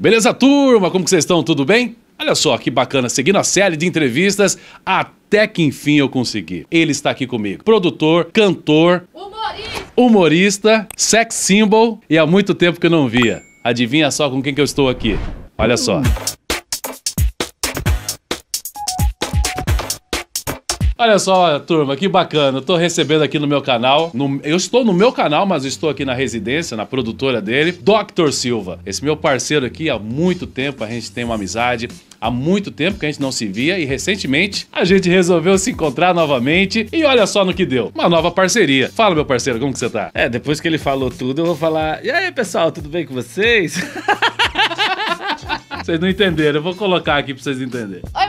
Beleza, turma? Como que vocês estão? Tudo bem? Olha só que bacana, seguindo a série de entrevistas, até que enfim eu consegui. Ele está aqui comigo. Produtor, cantor, humorista, humorista sex symbol e há muito tempo que eu não via. Adivinha só com quem que eu estou aqui. Olha só. Olha só, turma, que bacana. Eu tô recebendo aqui no meu canal, no, eu estou no meu canal, mas estou aqui na residência, na produtora dele, Dr. Silva. Esse meu parceiro aqui há muito tempo, a gente tem uma amizade. Há muito tempo que a gente não se via e recentemente a gente resolveu se encontrar novamente e olha só no que deu. Uma nova parceria. Fala, meu parceiro, como que você tá? É, depois que ele falou tudo, eu vou falar: "E aí, pessoal, tudo bem com vocês?" vocês não entenderam, eu vou colocar aqui pra vocês entenderem. Oi,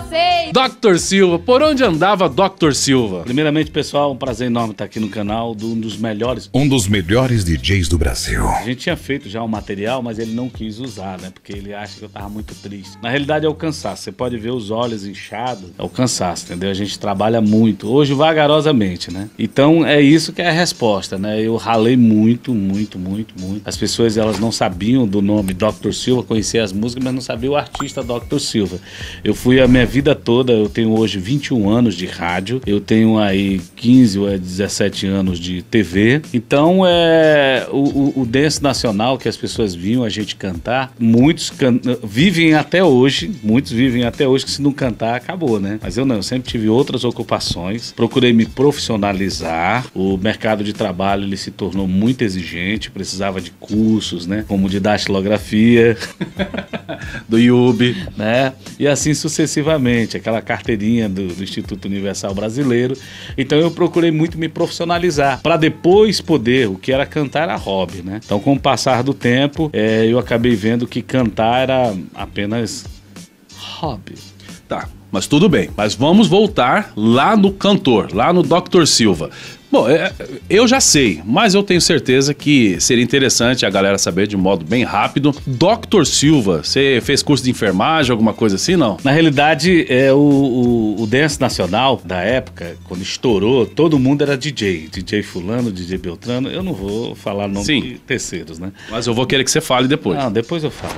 vocês! Dr. Silva, por onde andava Dr. Silva? Primeiramente, pessoal, um prazer enorme estar aqui no canal de um dos melhores. Um dos melhores DJs do Brasil. A gente tinha feito já o um material, mas ele não quis usar, né? Porque ele acha que eu tava muito triste. Na realidade, é o cansaço. Você pode ver os olhos inchados. É o cansaço, entendeu? A gente trabalha muito. Hoje, vagarosamente, né? Então, é isso que é a resposta, né? Eu ralei muito, muito, muito, muito. As pessoas, elas não sabiam do nome Dr. Silva, conhecia as músicas, mas não sabia o artista Dr. Silva. Eu fui a minha minha vida toda, eu tenho hoje 21 anos de rádio, eu tenho aí 15 ou 17 é anos de TV. Então, é, o, o, o dance nacional que as pessoas viam a gente cantar, muitos can vivem até hoje, muitos vivem até hoje que se não cantar, acabou, né? Mas eu não, eu sempre tive outras ocupações, procurei me profissionalizar, o mercado de trabalho ele se tornou muito exigente, precisava de cursos, né? Como de datilografia, do YouTube né? E assim sucessivamente Exatamente, aquela carteirinha do, do Instituto Universal Brasileiro. Então eu procurei muito me profissionalizar para depois poder, o que era cantar era hobby, né? Então com o passar do tempo, é, eu acabei vendo que cantar era apenas hobby. Tá, mas tudo bem. Mas vamos voltar lá no cantor, lá no Dr. Silva. Bom, é, eu já sei, mas eu tenho certeza que seria interessante a galera saber de um modo bem rápido. Dr. Silva, você fez curso de enfermagem, alguma coisa assim, não? Na realidade, é o, o, o dance nacional da época, quando estourou, todo mundo era DJ. DJ fulano, DJ Beltrano. Eu não vou falar nome Sim. de terceiros, né? Mas eu vou querer que você fale depois. Não, depois eu falo.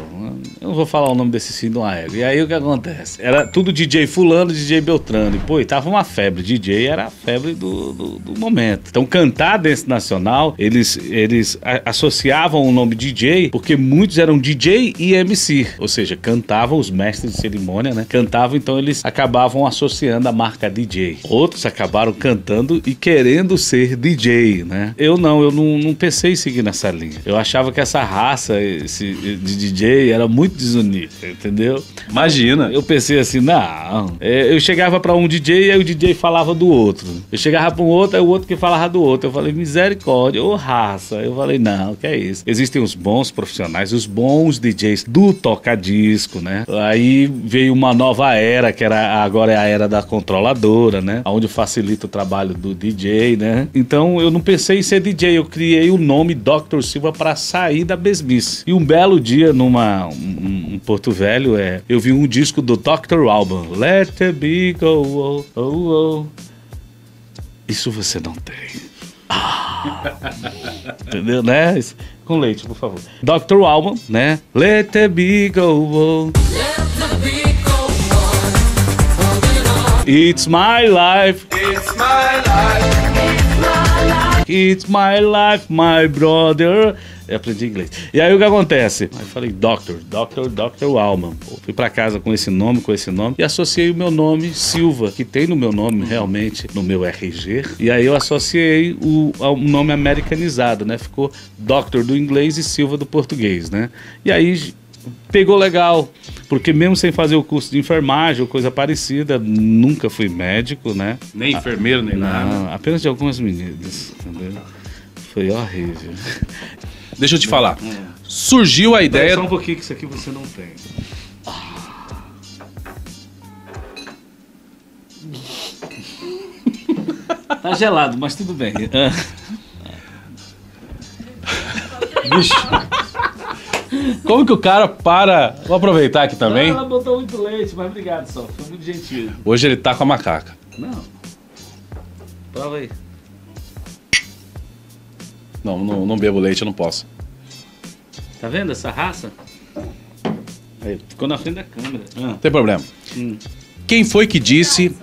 Eu não vou falar o nome desse sim de uma E aí o que acontece? Era tudo DJ fulano, DJ Beltrano. E, pô, e tava uma febre. DJ era a febre do, do, do momento. Então, cantar dance nacional, eles, eles associavam o nome DJ, porque muitos eram DJ e MC, ou seja, cantavam os mestres de cerimônia, né? Cantavam, então eles acabavam associando a marca DJ. Outros acabaram cantando e querendo ser DJ, né? Eu não, eu não, não pensei em seguir nessa linha. Eu achava que essa raça esse, de DJ era muito desunida, entendeu? Imagina. Eu pensei assim, não. É, eu chegava para um DJ e aí o DJ falava do outro. Eu chegava para um outro, aí o outro porque falava do outro. Eu falei, misericórdia, ô raça. Eu falei, não, que é isso. Existem os bons profissionais, os bons DJs do toca-disco, né? Aí veio uma nova era, que era agora é a era da controladora, né? Onde facilita o trabalho do DJ, né? Então eu não pensei em ser DJ, eu criei o nome Dr. Silva para sair da besmice. E um belo dia, numa um, um Porto Velho, é, eu vi um disco do Dr. Alban. Let It be go, oh, oh, oh. Isso você não tem. Ah, entendeu, né? Com leite, por favor. Dr. Alman, né? Let the be go It's my life. It's my life. It's my life. It's my life, my brother. Eu aprendi inglês. E aí o que acontece? Aí falei, Doctor, Doctor, Doctor Alman. fui pra casa com esse nome, com esse nome, e associei o meu nome, Silva, que tem no meu nome realmente, no meu RG. E aí eu associei o, o nome americanizado, né? Ficou Doctor do inglês e Silva do português, né? E aí pegou legal. Porque mesmo sem fazer o curso de enfermagem ou coisa parecida, nunca fui médico, né? Nem ah, enfermeiro, nem Não, nada. Apenas de algumas meninas, entendeu? Foi horrível. Deixa eu te falar. Surgiu a ideia. Só um pouquinho que isso aqui você não tem. Ah. Tá gelado, mas tudo bem. Ah. Bicho. Como que o cara para. Vou aproveitar aqui também. Não, ela botou muito leite, mas obrigado, só. Foi muito gentil. Hoje ele tá com a macaca. Não. Prova aí. Não, não, não bebo leite, eu não posso. Tá vendo essa raça? Aí. Ficou na frente da câmera. Ah. Não tem problema. Hum. Quem foi que disse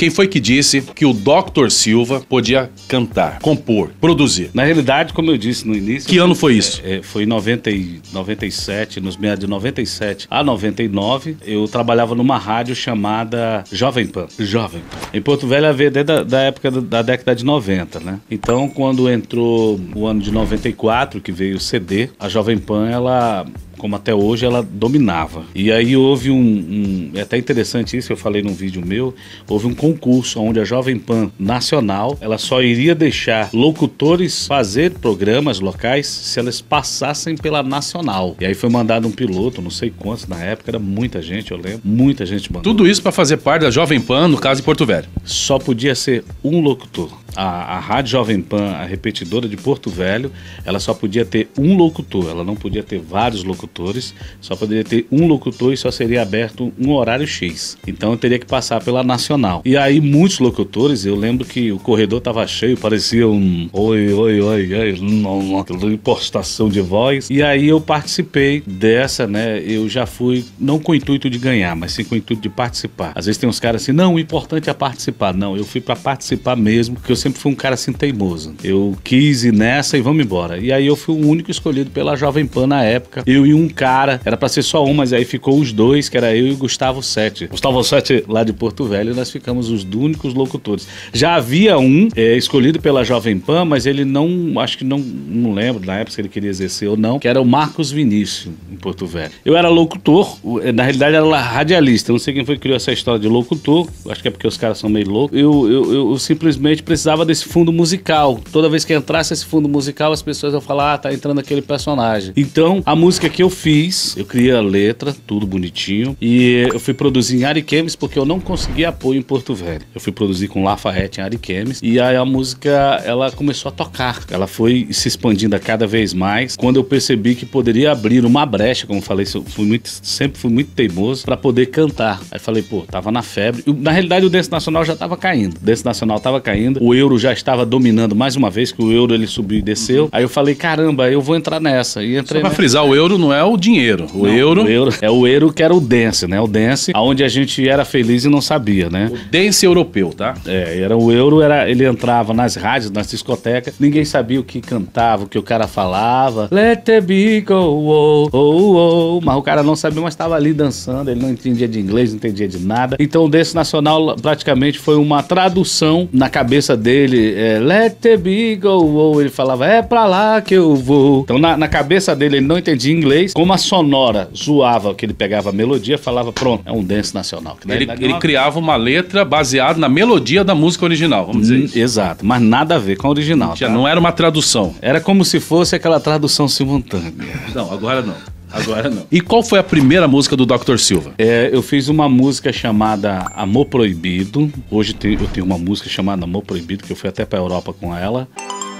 quem foi que disse que o Dr. Silva podia cantar, compor, produzir? Na realidade, como eu disse no início. Que ano foi isso? É, é foi em 90, 97, nos meados de 97 a 99. Eu trabalhava numa rádio chamada Jovem Pan. Jovem Pan. Em Porto Velho havia desde a da época da década de 90, né? Então, quando entrou o ano de 94, que veio o CD, a Jovem Pan ela como até hoje ela dominava. E aí houve um, um, é até interessante isso, eu falei num vídeo meu, houve um concurso onde a Jovem Pan Nacional, ela só iria deixar locutores fazer programas locais se elas passassem pela Nacional. E aí foi mandado um piloto, não sei quantos na época, era muita gente, eu lembro, muita gente mandou. Tudo isso para fazer parte da Jovem Pan, no caso em Porto Velho. Só podia ser um locutor a, a Rádio Jovem Pan, a repetidora de Porto Velho, ela só podia ter um locutor, ela não podia ter vários locutores, só poderia ter um locutor e só seria aberto um horário X. Então eu teria que passar pela Nacional. E aí muitos locutores, eu lembro que o corredor estava cheio, parecia um oi, oi, oi, oi, uma impostação de voz. E aí eu participei dessa, né? Eu já fui, não com o intuito de ganhar, mas sim com o intuito de participar. Às vezes tem uns caras assim, não, o importante é participar. Não, eu fui para participar mesmo, porque eu sempre fui um cara assim teimoso. Eu quis ir nessa e vamos embora. E aí eu fui o único escolhido pela Jovem Pan na época. Eu e um cara, era para ser só um, mas aí ficou os dois, que era eu e o Gustavo Sete. Gustavo Sete lá de Porto Velho, nós ficamos os únicos locutores. Já havia um é, escolhido pela Jovem Pan, mas ele não, acho que não, não lembro na época se ele queria exercer ou não, que era o Marcos Vinícius em Porto Velho. Eu era locutor, é, na realidade era radialista, não sei quem foi que criou essa história de locutor, acho que é porque os caras são meio loucos. eu, eu, eu simplesmente precisava precisava desse fundo musical. Toda vez que entrasse esse fundo musical, as pessoas iam falar: ah, tá entrando aquele personagem. Então, a música que eu fiz, eu criei a letra, tudo bonitinho, e eu fui produzir em Ariquemes porque eu não conseguia apoio em Porto Velho. Eu fui produzir com Lafayette em Ariquemes, e aí a música, ela começou a tocar. Ela foi se expandindo cada vez mais. Quando eu percebi que poderia abrir uma brecha, como falei, fui muito, sempre fui muito teimoso, para poder cantar. Aí falei, pô, tava na febre. Na realidade, o Dance Nacional já tava caindo. O Dance Nacional tava caindo, o euro já estava dominando mais uma vez, que o euro ele subiu e desceu. Uhum. Aí eu falei, caramba, eu vou entrar nessa. E entrei. Só pra frisar, o euro não é o dinheiro. O, não, euro... o euro. É o euro que era o dance, né? O dance, onde a gente era feliz e não sabia, né? O dance europeu, tá? É, era o euro, era, ele entrava nas rádios, nas discotecas, ninguém sabia o que cantava, o que o cara falava. Let it be go, oh, oh, oh. oh. Mas o cara não sabia, mas estava ali dançando, ele não entendia de inglês, não entendia de nada. Então o dance nacional praticamente foi uma tradução na cabeça dele dele é Let the Beagle ou Ele falava, é pra lá que eu vou. Então na, na cabeça dele ele não entendia inglês. Como a sonora zoava que ele pegava a melodia, falava, pronto, é um dance nacional. Ele, ele uma... criava uma letra baseada na melodia da música original, vamos dizer hum, isso. Exato, mas nada a ver com a original. tá? não era uma tradução. Era como se fosse aquela tradução simultânea. Não, agora não. Agora não. E qual foi a primeira música do Dr. Silva? É, eu fiz uma música chamada Amor Proibido. Hoje eu tenho uma música chamada Amor Proibido, que eu fui até pra Europa com ela.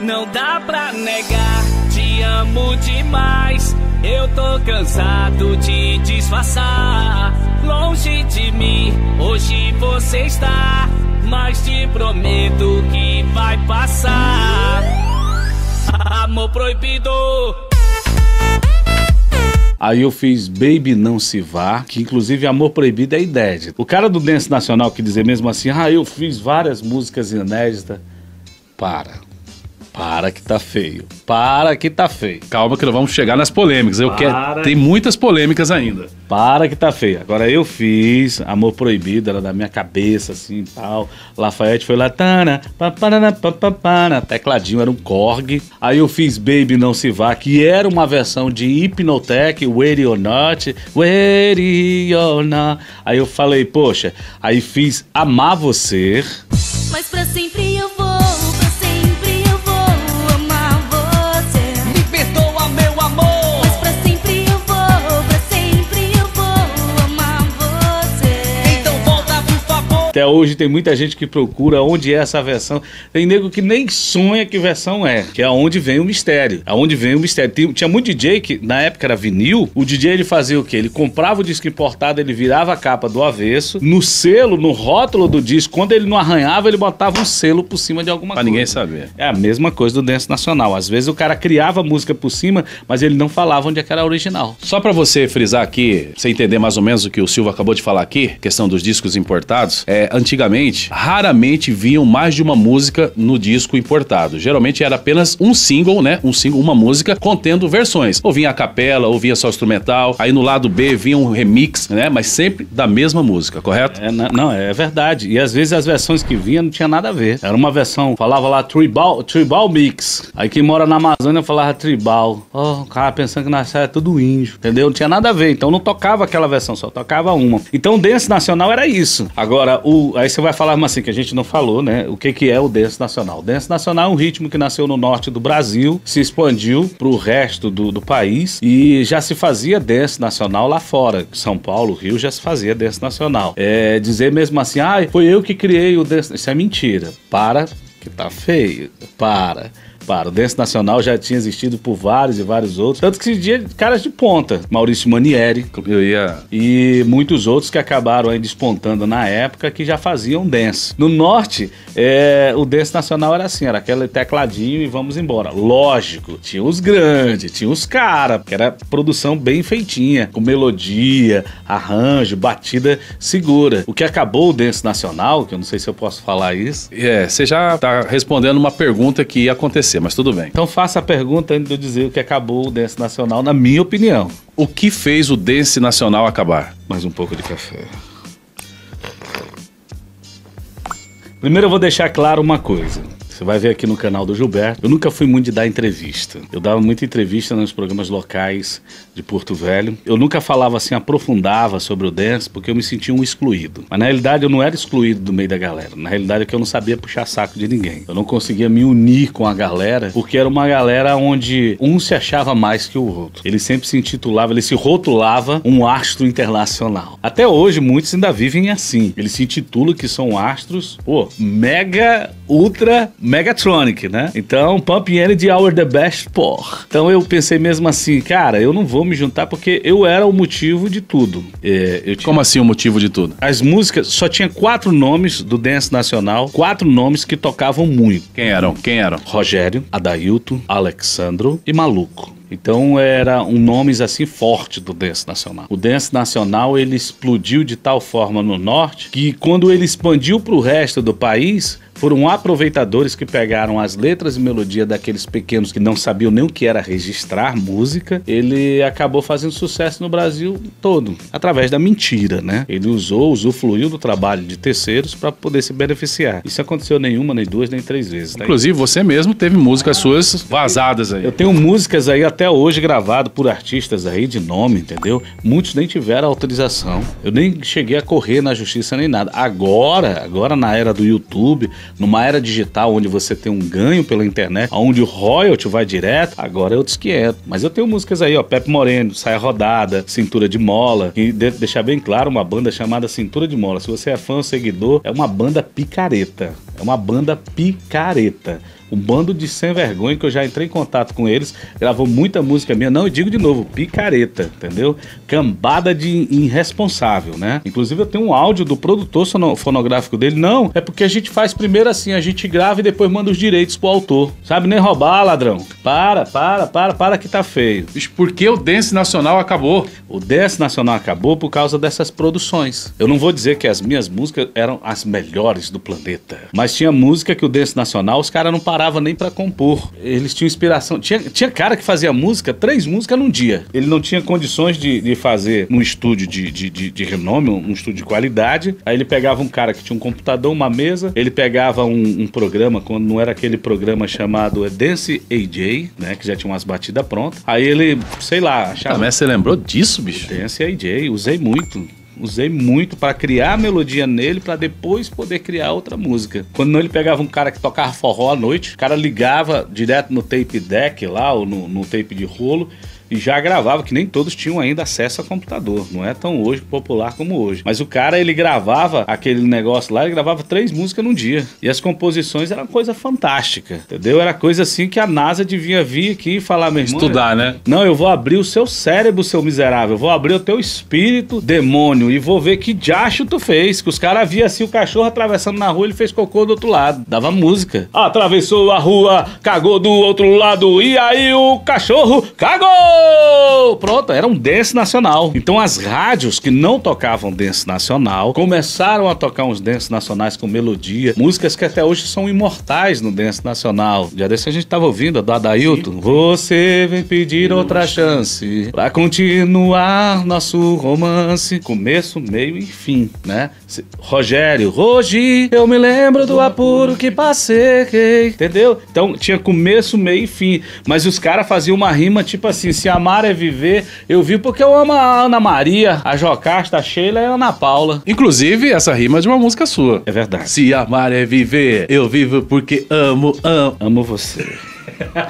Não dá pra negar, te amo demais. Eu tô cansado de disfarçar. Longe de mim, hoje você está. Mas te prometo que vai passar. Amor proibido. Aí eu fiz Baby Não Se Vá, que inclusive Amor Proibido é inédito. O cara do Dance Nacional que dizer mesmo assim, ah, eu fiz várias músicas inéditas. Para. Para que tá feio. Para que tá feio. Calma que nós vamos chegar nas polêmicas. Eu Para quero. Tem muitas polêmicas ainda. Para que tá feio. Agora eu fiz Amor Proibido, era da minha cabeça, assim tal. Lafayette foi lá. Tana, pa para. tecladinho, era um Korg. Aí eu fiz Baby Não Se Vá, que era uma versão de Hypnotech, Where or Not, Where or Not. Aí eu falei, poxa, aí fiz Amar Você. Mas pra sempre eu vou Até hoje tem muita gente que procura onde é essa versão. Tem nego que nem sonha que versão é, que é onde vem o mistério. Aonde vem o mistério. Tinha, tinha muito DJ que na época era vinil, o DJ ele fazia o quê? Ele comprava o disco importado, ele virava a capa do avesso, no selo, no rótulo do disco, quando ele não arranhava, ele botava um selo por cima de alguma pra coisa. Pra ninguém saber. É a mesma coisa do Dance Nacional. Às vezes o cara criava música por cima, mas ele não falava onde é era original. Só para você frisar aqui, você entender mais ou menos o que o Silva acabou de falar aqui, questão dos discos importados, é é, antigamente, raramente vinham mais de uma música no disco importado. Geralmente era apenas um single, né? Um single, uma música contendo versões. Ou vinha a capela, ou vinha só instrumental. Aí no lado B vinha um remix, né? Mas sempre da mesma música, correto? É, não, é verdade. E às vezes as versões que vinham não tinha nada a ver. Era uma versão, falava lá tribal, tribal mix. Aí quem mora na Amazônia falava tribal. Oh, o cara pensando que nasceu era é tudo índio, entendeu? Não tinha nada a ver. Então não tocava aquela versão, só tocava uma. Então o dance nacional era isso. Agora, o o, aí você vai falar assim, que a gente não falou, né? O que, que é o dance nacional? O dance nacional é um ritmo que nasceu no norte do Brasil, se expandiu para o resto do, do país e já se fazia dance nacional lá fora. São Paulo, Rio já se fazia dance nacional. É, dizer mesmo assim, ah, foi eu que criei o dance. Isso é mentira. Para que tá feio. Para. Para. O Dance Nacional já tinha existido por vários e vários outros. Tanto que esse dia, caras de ponta. Maurício Manieri. Eu ia. E muitos outros que acabaram aí despontando na época que já faziam dance. No norte, é, o dance nacional era assim, era aquele tecladinho e vamos embora. Lógico, tinha os grandes, tinha os caras, que era produção bem feitinha, com melodia, arranjo, batida segura. O que acabou o dance nacional, que eu não sei se eu posso falar isso. É, você já tá Tá respondendo uma pergunta que ia acontecer, mas tudo bem. Então faça a pergunta antes de eu dizer que acabou o Dance Nacional, na minha opinião. O que fez o Dance Nacional acabar? Mais um pouco de café. Primeiro eu vou deixar claro uma coisa. Você vai ver aqui no canal do Gilberto. Eu nunca fui muito de dar entrevista. Eu dava muita entrevista nos programas locais de Porto Velho. Eu nunca falava assim, aprofundava sobre o dance, porque eu me sentia um excluído. Mas na realidade eu não era excluído do meio da galera. Na realidade é que eu não sabia puxar saco de ninguém. Eu não conseguia me unir com a galera, porque era uma galera onde um se achava mais que o outro. Ele sempre se intitulava, ele se rotulava um astro internacional. Até hoje muitos ainda vivem assim. Eles se intitulam que são astros, pô, mega, ultra, Megatronic, né? Então, Pump Energy Hour é The Best, por. Então eu pensei mesmo assim, cara, eu não vou me juntar porque eu era o motivo de tudo. É, tinha... Como assim o motivo de tudo? As músicas só tinha quatro nomes do Dance Nacional, quatro nomes que tocavam muito. Quem eram? Quem eram? Rogério, Adailto, Alexandro e Maluco. Então era um nomes assim forte do dance nacional. O dance nacional ele explodiu de tal forma no norte que quando ele expandiu para o resto do país, foram aproveitadores que pegaram as letras e melodia daqueles pequenos que não sabiam nem o que era registrar música. Ele acabou fazendo sucesso no Brasil todo, através da mentira, né? Ele usou, usufruiu do trabalho de terceiros para poder se beneficiar. Isso aconteceu nenhuma, nem duas, nem três vezes. Tá Inclusive, você mesmo teve músicas suas vazadas aí. Eu tenho músicas aí até hoje gravadas por artistas aí de nome, entendeu? Muitos nem tiveram autorização. Eu nem cheguei a correr na justiça nem nada. Agora, agora na era do YouTube, numa era digital onde você tem um ganho pela internet, onde o royalty vai direto, agora eu desquieto. Mas eu tenho músicas aí, ó, Pepe Moreno, Saia Rodada, Cintura de Mola, e de deixar bem claro, uma banda chamada Cintura de Mola. Se você é fã ou seguidor, é uma banda picareta. É uma banda picareta um bando de sem vergonha que eu já entrei em contato com eles, gravou muita música minha, não, eu digo de novo, picareta, entendeu? Cambada de irresponsável, né? Inclusive eu tenho um áudio do produtor fonográfico dele, não, é porque a gente faz primeiro assim, a gente grava e depois manda os direitos pro autor, sabe? Nem roubar, ladrão. Para, para, para, para que tá feio. Bicho, por que o Dance Nacional acabou? O Dance Nacional acabou por causa dessas produções. Eu não vou dizer que as minhas músicas eram as melhores do planeta, mas tinha música que o Dance Nacional os caras não pararam parava nem para compor. Eles tinham inspiração. Tinha, tinha cara que fazia música, três músicas num dia. Ele não tinha condições de, de fazer num estúdio de, de, de, de renome, um estúdio de qualidade. Aí ele pegava um cara que tinha um computador, uma mesa, ele pegava um, um programa, quando não era aquele programa chamado Dance AJ, né? Que já tinha umas batidas prontas. Aí ele, sei lá, achava. mas você lembrou disso, bicho? Dance AJ, usei muito. Usei muito para criar a melodia nele, para depois poder criar outra música. Quando não, ele pegava um cara que tocava forró à noite, o cara ligava direto no tape deck lá, ou no, no tape de rolo, e já gravava, que nem todos tinham ainda acesso a computador. Não é tão hoje popular como hoje. Mas o cara, ele gravava aquele negócio lá, ele gravava três músicas num dia. E as composições eram coisa fantástica, entendeu? Era coisa assim que a NASA devia vir aqui e falar mesmo. Estudar, né? Não, eu vou abrir o seu cérebro, seu miserável. Eu vou abrir o teu espírito, demônio, e vou ver que diacho tu fez. Que os caras via assim o cachorro atravessando na rua, ele fez cocô do outro lado. Dava música. Atravessou a rua, cagou do outro lado, e aí o cachorro cagou! Pronto, era um dance nacional. Então as rádios que não tocavam dance nacional começaram a tocar uns dance nacionais com melodia, músicas que até hoje são imortais no dance nacional. Já desse a gente tava ouvindo a do Adailton. Você vem pedir outra chance pra continuar nosso romance. Começo, meio e fim, né? Rogério, hoje eu me lembro do apuro que passei, entendeu? Então tinha começo, meio e fim. Mas os caras faziam uma rima tipo assim: se Amar é Viver. Eu vi porque eu amo a Ana Maria, a Jocasta, a Sheila e a Ana Paula. Inclusive, essa rima é de uma música sua. É verdade. Se amar é viver, eu vivo porque amo, amo. Amo você.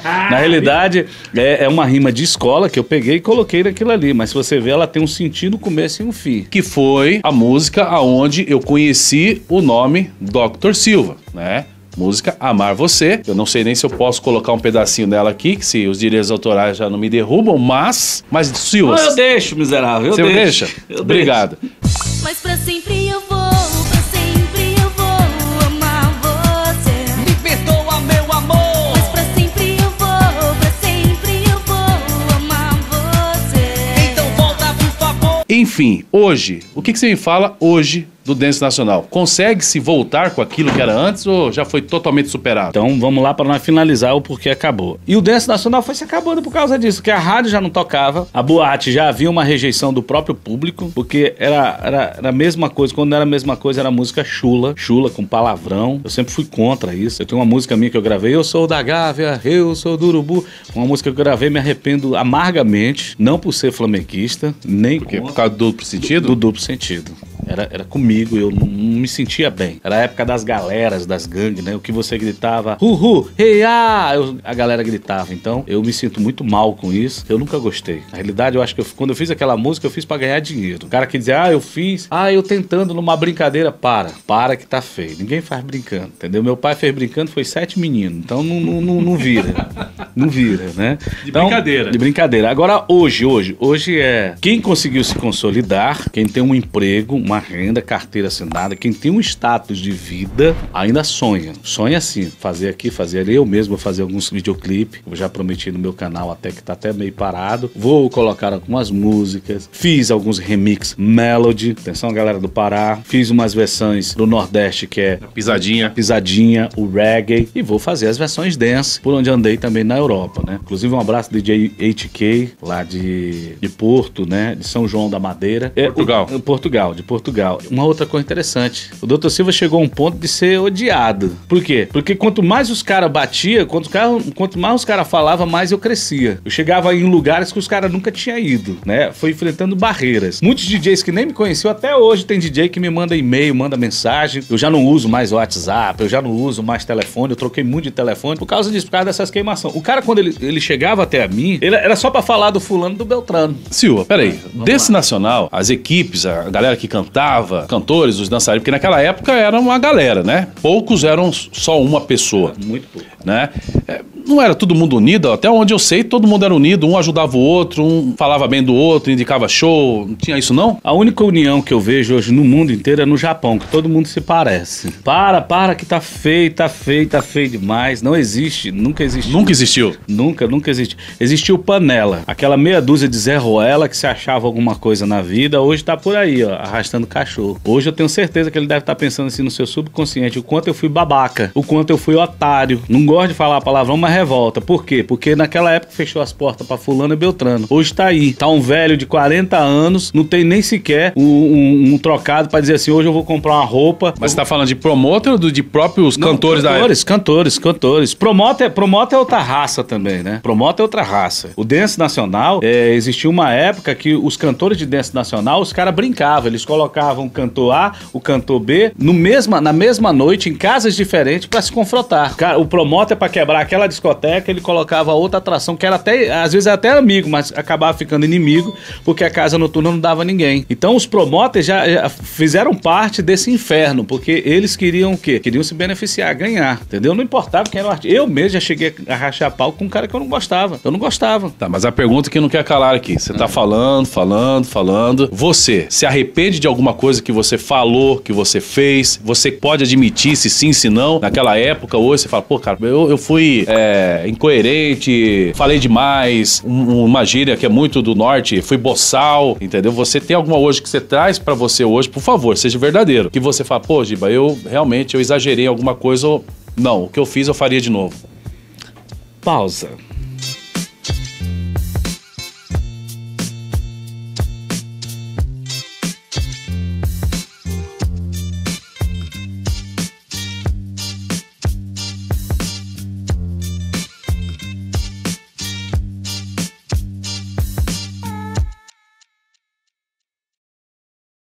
Na realidade, é, é, uma rima de escola que eu peguei e coloquei naquilo ali. Mas se você vê, ela tem um sentido, começo e um fim. Que foi a música aonde eu conheci o nome Dr. Silva, né? música Amar Você. Eu não sei nem se eu posso colocar um pedacinho dela aqui, que se os direitos autorais já não me derrubam, mas. Mas, Silva. Eu deixo, miserável. Eu você deixo. deixa? Eu Obrigado. Deixo. Mas pra sempre eu vou. Enfim, hoje, o que, que você me fala hoje do Dance Nacional. Consegue-se voltar com aquilo que era antes ou já foi totalmente superado? Então vamos lá para nós finalizar o porquê acabou. E o Dance Nacional foi se acabando por causa disso, que a rádio já não tocava, a boate já havia uma rejeição do próprio público, porque era, era, era a mesma coisa. Quando era a mesma coisa, era música chula, chula com palavrão. Eu sempre fui contra isso. Eu tenho uma música minha que eu gravei, Eu Sou da Gávea, Eu Sou do Urubu. Uma música que eu gravei, me arrependo amargamente, não por ser flamenguista, nem por, por causa do duplo sentido? Do, do duplo sentido era, era comigo, eu não, não me sentia bem. Era a época das galeras, das gangues, né? O que você gritava, uhu, heia, ah! a galera gritava. Então eu me sinto muito mal com isso, eu nunca gostei. Na realidade, eu acho que eu, quando eu fiz aquela música, eu fiz para ganhar dinheiro. O cara que dizia, ah, eu fiz, ah, eu tentando numa brincadeira, para, para que tá feio. Ninguém faz brincando, entendeu? Meu pai fez brincando, foi sete meninos, então não, não, não, não vira. não vira, né? De então, brincadeira. De brincadeira. Agora, hoje, hoje, hoje é quem conseguiu se consolidar, quem tem um emprego, uma renda, carteira assinada, quem tem um status de vida, ainda sonha. Sonha assim, fazer aqui, fazer ali. Eu mesmo vou fazer alguns videoclipes. Eu já prometi no meu canal até que tá até meio parado. Vou colocar algumas músicas. Fiz alguns remix Melody. Atenção, galera do Pará. Fiz umas versões do Nordeste que é. Pisadinha. Pisadinha, o reggae. E vou fazer as versões dance, por onde andei também na Europa, né? Inclusive, um abraço DJ HK, lá de, de Porto, né? De São João da Madeira. É, Portugal. É, o, Portugal, de Portugal. Portugal. Uma outra coisa interessante: o Dr. Silva chegou a um ponto de ser odiado. Por quê? Porque quanto mais os caras batiam, quanto, quanto, mais os caras falavam, mais eu crescia. Eu chegava em lugares que os caras nunca tinham ido, né? Foi enfrentando barreiras. Muitos DJs que nem me conheciam até hoje tem DJ que me manda e-mail, manda mensagem. Eu já não uso mais WhatsApp, eu já não uso mais telefone, eu troquei muito de telefone por causa disso, por causa dessas queimações. O cara, quando ele, ele chegava até a mim, ele, era só para falar do fulano do Beltrano. Silva, peraí. Desse lá. nacional, as equipes, a galera que cantava, convidava cantores, os dançarinos, porque naquela época era uma galera, né? Poucos eram só uma pessoa. Muito pouco. Né? É, não era todo mundo unido, até onde eu sei, todo mundo era unido, um ajudava o outro, um falava bem do outro, indicava show, não tinha isso não? A única união que eu vejo hoje no mundo inteiro é no Japão, que todo mundo se parece. Para, para, que tá feio, tá feio, tá feio demais, não existe, nunca existiu. Nunca existiu? Nunca, nunca existiu. Existiu panela, aquela meia dúzia de Zé Ruela que se achava alguma coisa na vida, hoje tá por aí, ó, arrastando cachorro. Hoje eu tenho certeza que ele deve estar tá pensando assim no seu subconsciente, o quanto eu fui babaca, o quanto eu fui otário, não gosto de falar palavra mas revolta. Por quê? Porque naquela época fechou as portas para fulano e beltrano. Hoje tá aí. Tá um velho de 40 anos, não tem nem sequer um, um, um trocado para dizer assim, hoje eu vou comprar uma roupa. Mas você tá falando de promotor ou de próprios não, cantores, cantores da época? Cantores, cantores. Promota é, é outra raça também, né? Promota é outra raça. O dance nacional, é, existiu uma época que os cantores de dance nacional, os caras brincavam. Eles colocavam o cantor A, o cantor B, no mesma, na mesma noite, em casas diferentes, para se confrontar. O, cara, o promotor é pra quebrar aquela discoteca discoteca, ele colocava outra atração, que era até, às vezes até amigo, mas acabava ficando inimigo, porque a casa noturna não dava ninguém. Então os promoters já, já fizeram parte desse inferno, porque eles queriam o quê? Queriam se beneficiar, ganhar, entendeu? Não importava quem era o artista. Eu mesmo já cheguei a rachar pau com um cara que eu não gostava. Eu não gostava. Tá, mas a pergunta que não quer calar aqui. Você tá é. falando, falando, falando. Você se arrepende de alguma coisa que você falou, que você fez? Você pode admitir se sim, se não? Naquela época, hoje, você fala, pô, cara, eu, eu fui. É, é, incoerente, falei demais, um, uma gíria que é muito do norte, fui boçal, entendeu? Você tem alguma hoje que você traz para você hoje, por favor, seja verdadeiro. Que você fala, pô, Giba, eu realmente eu exagerei alguma coisa ou não, o que eu fiz eu faria de novo. Pausa.